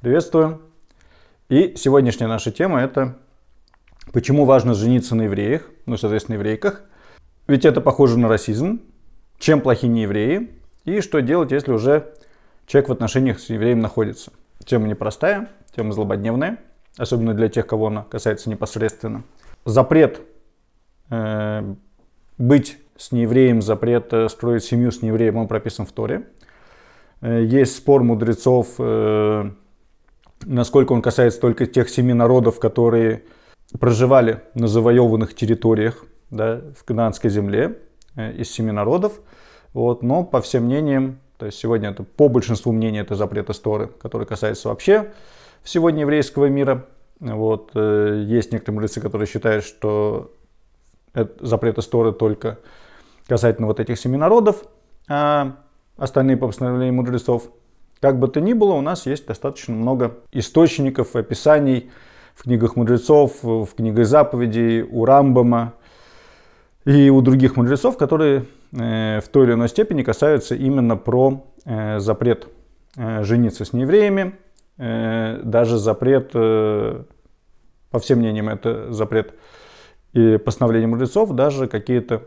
Приветствую. И сегодняшняя наша тема это почему важно жениться на евреях, ну, соответственно, еврейках. Ведь это похоже на расизм. Чем плохи не евреи? И что делать, если уже человек в отношениях с евреем находится? Тема непростая, тема злободневная, особенно для тех, кого она касается непосредственно. Запрет э, быть с неевреем, запрет э, строить семью с неевреем, он прописан в Торе. Э, есть спор мудрецов, э, насколько он касается только тех семи народов, которые проживали на завоеванных территориях да, в Канадской земле э, из семи народов. Вот, но по всем мнениям, то есть сегодня это по большинству мнений это запрет Исторы, который касается вообще сегодня еврейского мира. Вот, э, есть некоторые мудрецы, которые считают, что запрет Исторы только касательно вот этих семи народов, а остальные по постановлению мудрецов – как бы то ни было, у нас есть достаточно много источников, описаний в книгах мудрецов, в книгах заповедей, у Рамбама и у других мудрецов, которые э, в той или иной степени касаются именно про э, запрет э, жениться с неевреями, даже запрет, по всем мнениям, это запрет и постановление мудрецов, даже какие-то,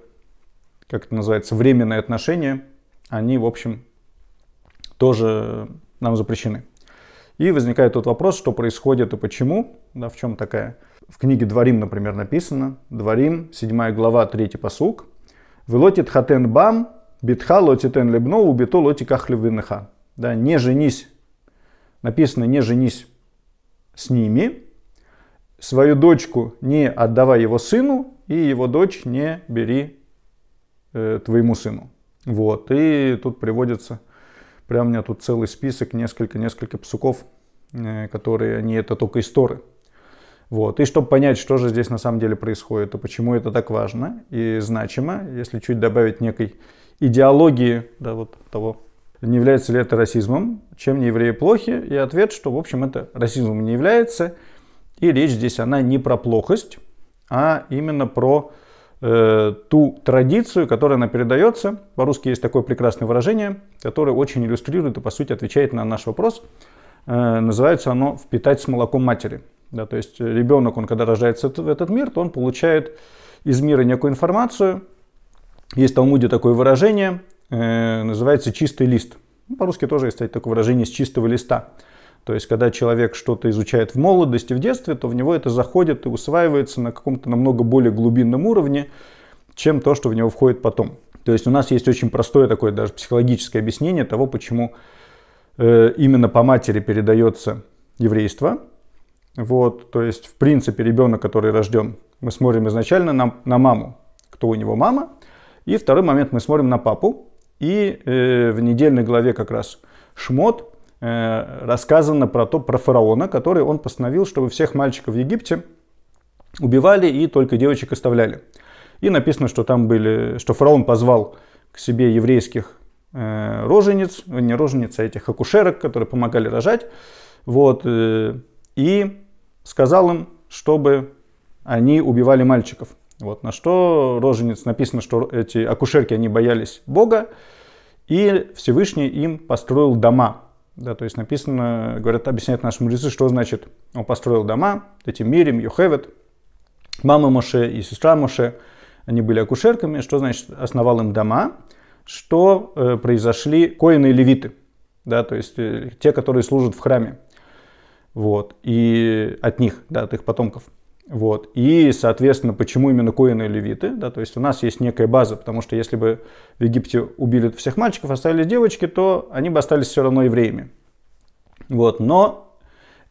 как это называется, временные отношения, они, в общем, тоже нам запрещены. И возникает тот вопрос, что происходит и почему, да, в чем такая. В книге Дворим, например, написано, Дворим, 7 глава, 3 посук, «Велотит хатен бам, битха лотитен лебно, убито лоти кахлевиныха». Да, «Не женись». Написано «не женись с ними», «Свою дочку не отдавай его сыну, и его дочь не бери э, твоему сыну». Вот, и тут приводится Прям у меня тут целый список, несколько-несколько псуков, э, которые не это только истории, Вот. И чтобы понять, что же здесь на самом деле происходит и почему это так важно и значимо, если чуть добавить некой идеологии да, вот того, не является ли это расизмом, чем не евреи плохи, и ответ, что, в общем, это расизмом не является, и речь здесь, она не про плохость, а именно про Э, ту традицию, которая она передается. По-русски есть такое прекрасное выражение, которое очень иллюстрирует и, по сути, отвечает на наш вопрос. Э, называется оно «впитать с молоком матери». Да, то есть ребенок, он когда рождается в этот мир, то он получает из мира некую информацию. Есть в Талмуде такое выражение, э, называется «чистый лист». Ну, по-русски тоже есть, кстати, такое выражение «с чистого листа». То есть, когда человек что-то изучает в молодости, в детстве, то в него это заходит и усваивается на каком-то намного более глубинном уровне, чем то, что в него входит потом. То есть у нас есть очень простое такое даже психологическое объяснение того, почему э, именно по матери передается еврейство. Вот, то есть, в принципе, ребенок, который рожден, мы смотрим изначально на, на маму, кто у него мама. И второй момент мы смотрим на папу. И э, в недельной главе как раз Шмот Э, рассказано про то, про фараона, который он постановил, чтобы всех мальчиков в Египте убивали и только девочек оставляли. И написано, что там были, что фараон позвал к себе еврейских э, рожениц, э, не рожениц, а этих акушерок, которые помогали рожать, вот, и сказал им, чтобы они убивали мальчиков. Вот, на что рожениц написано, что эти акушерки, они боялись Бога, и Всевышний им построил дома да, то есть написано, говорят, объясняют наши мудрецы, что значит он построил дома, этим Мирим, Йохевет, мама Моше и сестра Моше, они были акушерками, что значит основал им дома, что э, произошли коины левиты, да, то есть э, те, которые служат в храме, вот, и от них, да, от их потомков. Вот. И, соответственно, почему именно коины и левиты? Да, то есть у нас есть некая база, потому что если бы в Египте убили всех мальчиков, остались девочки, то они бы остались все равно евреями. Вот. Но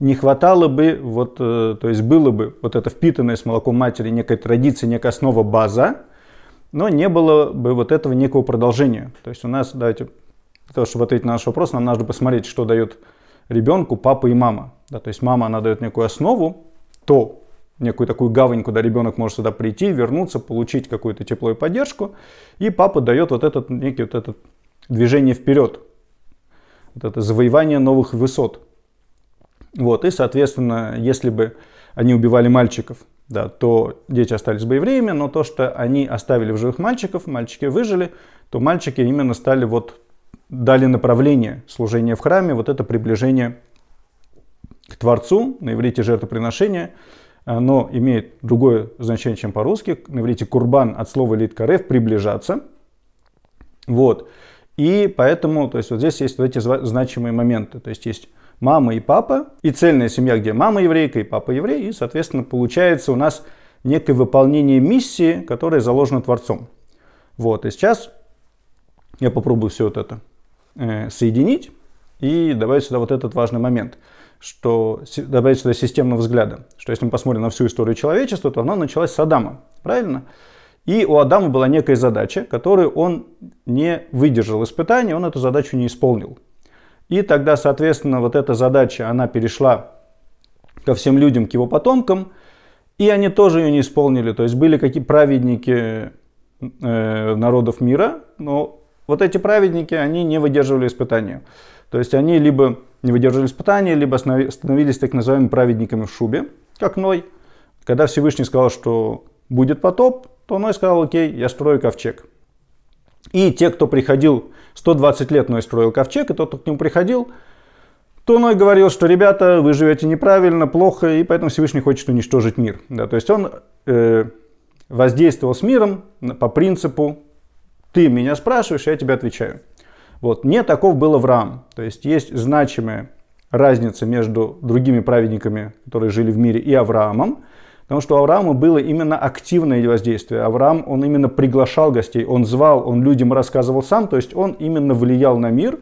не хватало бы, вот, э, то есть было бы вот это впитанное с молоком матери некая традиция, некая основа база, но не было бы вот этого некого продолжения. То есть у нас, давайте, для того, чтобы ответить на наш вопрос, нам надо посмотреть, что дает ребенку папа и мама. Да, то есть мама, она дает некую основу, то, некую такую гавань, куда ребенок может сюда прийти, вернуться, получить какую-то тепло и поддержку. И папа дает вот этот некий вот этот движение вперед, вот это завоевание новых высот. Вот, и, соответственно, если бы они убивали мальчиков, да, то дети остались бы евреями, но то, что они оставили в живых мальчиков, мальчики выжили, то мальчики именно стали вот, дали направление служения в храме, вот это приближение к Творцу, на иврите жертвоприношение, оно а, имеет другое значение, чем по-русски. На иврите курбан от слова литкарев приближаться. Вот. И поэтому, то есть вот здесь есть вот эти значимые моменты. То есть есть мама и папа, и цельная семья, где мама еврейка и папа еврей, и, соответственно, получается у нас некое выполнение миссии, которая заложена Творцом. Вот, и сейчас я попробую все вот это э, соединить и добавить сюда вот этот важный момент – что добавить сюда системного взгляда, что если мы посмотрим на всю историю человечества, то она началась с Адама, правильно? И у Адама была некая задача, которую он не выдержал испытания, он эту задачу не исполнил. И тогда, соответственно, вот эта задача, она перешла ко всем людям, к его потомкам, и они тоже ее не исполнили. То есть были какие праведники э, народов мира, но вот эти праведники, они не выдерживали испытания. То есть они либо не выдерживали испытания, либо становились так называемыми праведниками в шубе, как Ной. Когда Всевышний сказал, что будет потоп, то Ной сказал, окей, я строю ковчег. И те, кто приходил, 120 лет Ной строил ковчег, и тот, кто к нему приходил, то Ной говорил, что ребята, вы живете неправильно, плохо, и поэтому Всевышний хочет уничтожить мир. Да, то есть он э, воздействовал с миром по принципу ты меня спрашиваешь, я тебе отвечаю. Вот, не таков в Авраам. То есть есть значимая разница между другими праведниками, которые жили в мире, и Авраамом. Потому что у Авраама было именно активное воздействие. Авраам, он именно приглашал гостей, он звал, он людям рассказывал сам. То есть он именно влиял на мир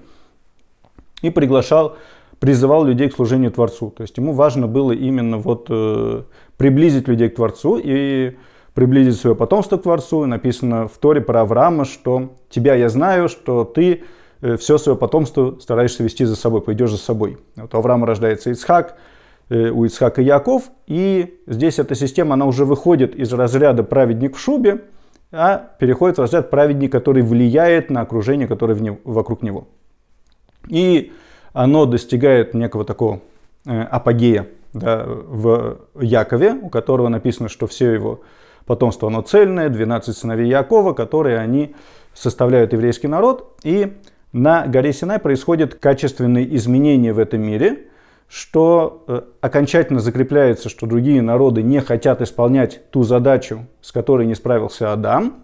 и приглашал, призывал людей к служению Творцу. То есть ему важно было именно вот э, приблизить людей к Творцу и приблизить свое потомство к Творцу. Написано в Торе про Авраама, что «Тебя я знаю, что ты э, все свое потомство стараешься вести за собой, пойдешь за собой». Вот у Авраама рождается Ицхак, э, у Ицхака Яков, и здесь эта система, она уже выходит из разряда «праведник в шубе», а переходит в разряд праведник, который влияет на окружение, которое в нем, вокруг него. И оно достигает некого такого э, апогея да, в Якове, у которого написано, что все его потомство оно цельное, 12 сыновей Якова, которые они составляют еврейский народ. И на горе Синай происходят качественные изменения в этом мире, что э, окончательно закрепляется, что другие народы не хотят исполнять ту задачу, с которой не справился Адам.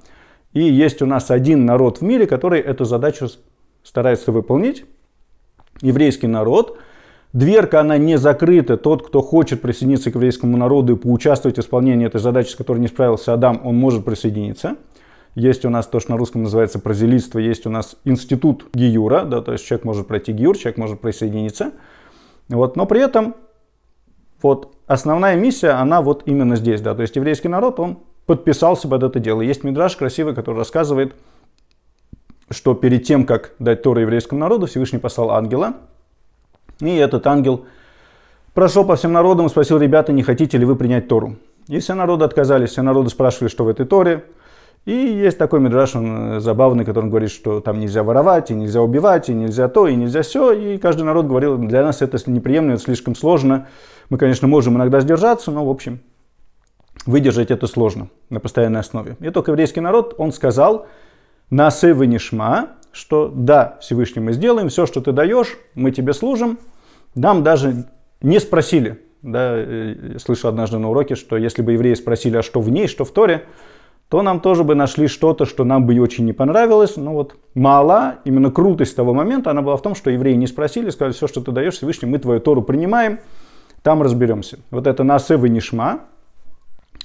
И есть у нас один народ в мире, который эту задачу старается выполнить. Еврейский народ, Дверка, она не закрыта. Тот, кто хочет присоединиться к еврейскому народу и поучаствовать в исполнении этой задачи, с которой не справился Адам, он может присоединиться. Есть у нас то, что на русском называется прозелитство, есть у нас институт гиюра, да, то есть человек может пройти гиюр, человек может присоединиться. Вот, но при этом вот основная миссия, она вот именно здесь, да, то есть еврейский народ, он подписался под это дело. Есть мидраж красивый, который рассказывает, что перед тем, как дать Тору еврейскому народу, Всевышний послал ангела, и этот ангел прошел по всем народам и спросил, ребята, не хотите ли вы принять Тору? И все народы отказались, все народы спрашивали, что в этой Торе. И есть такой мидраш, он э, забавный, который говорит, что там нельзя воровать, и нельзя убивать, и нельзя то, и нельзя все. И каждый народ говорил, для нас это неприемлемо, это слишком сложно. Мы, конечно, можем иногда сдержаться, но, в общем, выдержать это сложно на постоянной основе. И только еврейский народ, он сказал, «Насе вынишма, что да, Всевышний, мы сделаем все, что ты даешь, мы тебе служим. Нам даже не спросили, да, э, слышал однажды на уроке, что если бы евреи спросили, а что в ней, что в Торе, то нам тоже бы нашли что-то, что нам бы и очень не понравилось. Но вот мало именно крутость того момента, она была в том, что евреи не спросили, сказали, все, что ты даешь, Всевышний, мы твою Тору принимаем, там разберемся. Вот это насевы нишма,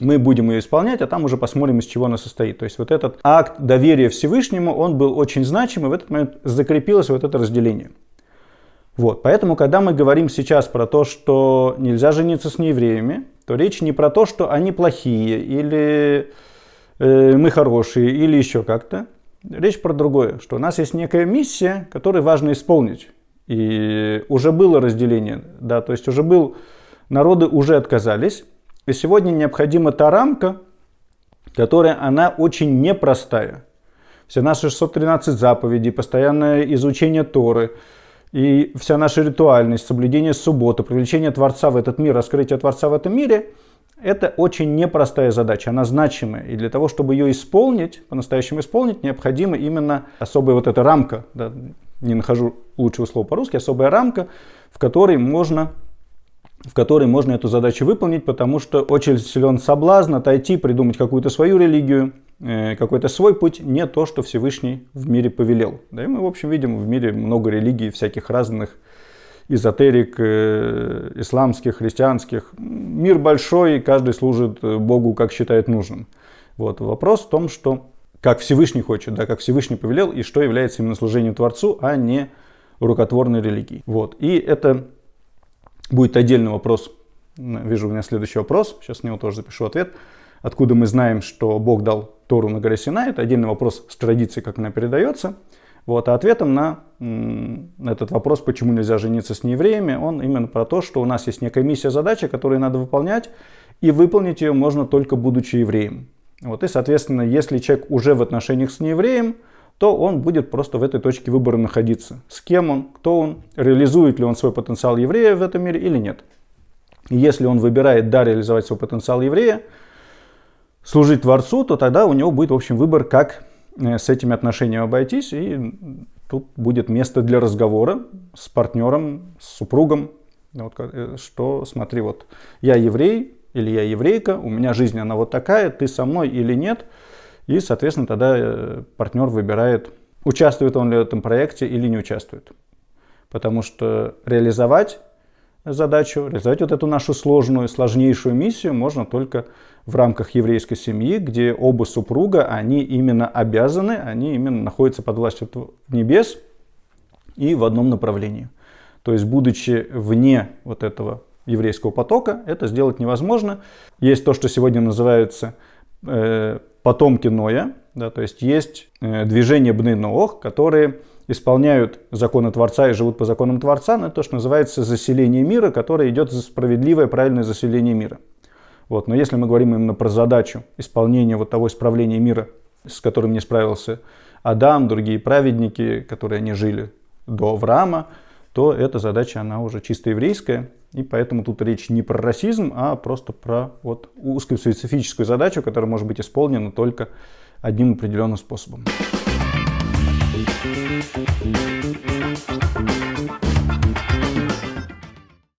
мы будем ее исполнять, а там уже посмотрим, из чего она состоит. То есть вот этот акт доверия Всевышнему, он был очень значим, и в этот момент закрепилось вот это разделение. Вот, поэтому, когда мы говорим сейчас про то, что нельзя жениться с неевреями, то речь не про то, что они плохие, или э, мы хорошие, или еще как-то. Речь про другое, что у нас есть некая миссия, которую важно исполнить. И уже было разделение, да, то есть уже был, народы уже отказались, и сегодня необходима та рамка, которая она очень непростая. Все наши 613 заповедей, постоянное изучение Торы, и вся наша ритуальность, соблюдение субботы, привлечение Творца в этот мир, раскрытие Творца в этом мире, это очень непростая задача, она значимая. И для того, чтобы ее исполнить, по-настоящему исполнить, необходима именно особая вот эта рамка, да, не нахожу лучшего слова по-русски, особая рамка, в которой можно в которой можно эту задачу выполнить, потому что очень силен соблазн отойти, придумать какую-то свою религию, э, какой-то свой путь, не то, что Всевышний в мире повелел. Да и мы, в общем, видим в мире много религий всяких разных, эзотерик, э, исламских, христианских. Мир большой, и каждый служит э, Богу, как считает нужным. Вот. Вопрос в том, что как Всевышний хочет, да, как Всевышний повелел, и что является именно служением Творцу, а не рукотворной религии. Вот. И это Будет отдельный вопрос. Вижу у меня следующий вопрос. Сейчас на него тоже запишу ответ. Откуда мы знаем, что Бог дал Тору на горе Синай? Это отдельный вопрос с традицией, как она передается. Вот, а ответом на этот вопрос, почему нельзя жениться с неевреями, он именно про то, что у нас есть некая миссия, задача, которую надо выполнять, и выполнить ее можно только будучи евреем. Вот, и, соответственно, если человек уже в отношениях с неевреем, то он будет просто в этой точке выбора находиться. С кем он, кто он, реализует ли он свой потенциал еврея в этом мире или нет. И если он выбирает, да, реализовать свой потенциал еврея, служить Творцу, то тогда у него будет, в общем, выбор, как э, с этими отношениями обойтись. И тут будет место для разговора с партнером, с супругом, вот, э, что смотри, вот я еврей или я еврейка, у меня жизнь она вот такая, ты со мной или нет – и, соответственно, тогда э, партнер выбирает, участвует он ли в этом проекте или не участвует. Потому что реализовать задачу, реализовать вот эту нашу сложную, сложнейшую миссию можно только в рамках еврейской семьи, где оба супруга, они именно обязаны, они именно находятся под властью небес и в одном направлении. То есть, будучи вне вот этого еврейского потока, это сделать невозможно. Есть то, что сегодня называется э, потомки Ноя, да, то есть есть э, движение Бны Ноох, которые исполняют законы Творца и живут по законам Творца, но это то, что называется заселение мира, которое идет за справедливое, правильное заселение мира. Вот. Но если мы говорим именно про задачу исполнения вот того исправления мира, с которым не справился Адам, другие праведники, которые они жили до Авраама, то эта задача, она уже чисто еврейская, и поэтому тут речь не про расизм, а просто про вот узкую специфическую задачу, которая может быть исполнена только одним определенным способом. Thank you.